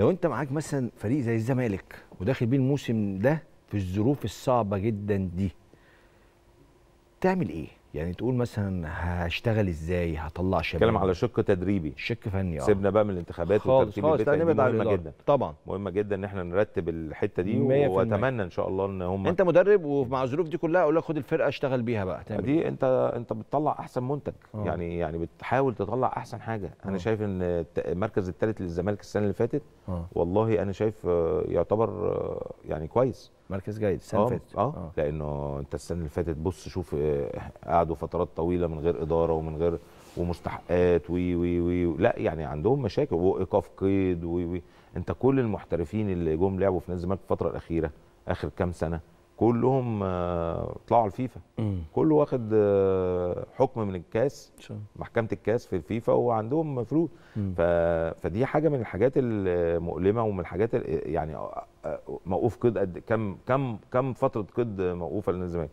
لو انت معاك مثلا فريق زي الزمالك وداخل بيه الموسم ده في الظروف الصعبه جدا دي تعمل ايه يعني تقول مثلا هشتغل ازاي هطلع شباب بتكلم على شق تدريبي شق فني اه سيبنا بقى من الانتخابات والترتيب خالص خالص مهمه جدا طبعا مهمه جدا ان احنا نرتب الحته دي واتمنى ان شاء الله ان هم انت مدرب ومع الظروف دي كلها اقول لك خد الفرقه اشتغل بيها بقى تعمل دي إيه؟ انت انت بتطلع احسن منتج أوه. يعني يعني بتحاول تطلع احسن حاجه انا أوه. شايف ان المركز الثالث للزمالك السنه اللي فاتت أوه. والله انا شايف آه، يعتبر آه، يعني كويس مركز جيد السنه آه. اللي فاتت اه لانه انت السنه اللي فاتت بص شوف قعدوا فترات طويله من غير اداره ومن غير ومستحقات وي وي وي لا يعني عندهم مشاكل وايقاف قيد وي وي انت كل المحترفين اللي جم لعبوا في نادي الزمالك الفتره الاخيره اخر كام سنه كلهم آه، طلعوا الفيفا كله واخد آه، حكم من الكاس محكمه الكاس في الفيفا وعندهم فلوس فدي حاجه من الحاجات المؤلمه ومن الحاجات يعني آه، موقوف قيد قد كم كم كم فتره قيد موقوفه للنادي الزمالك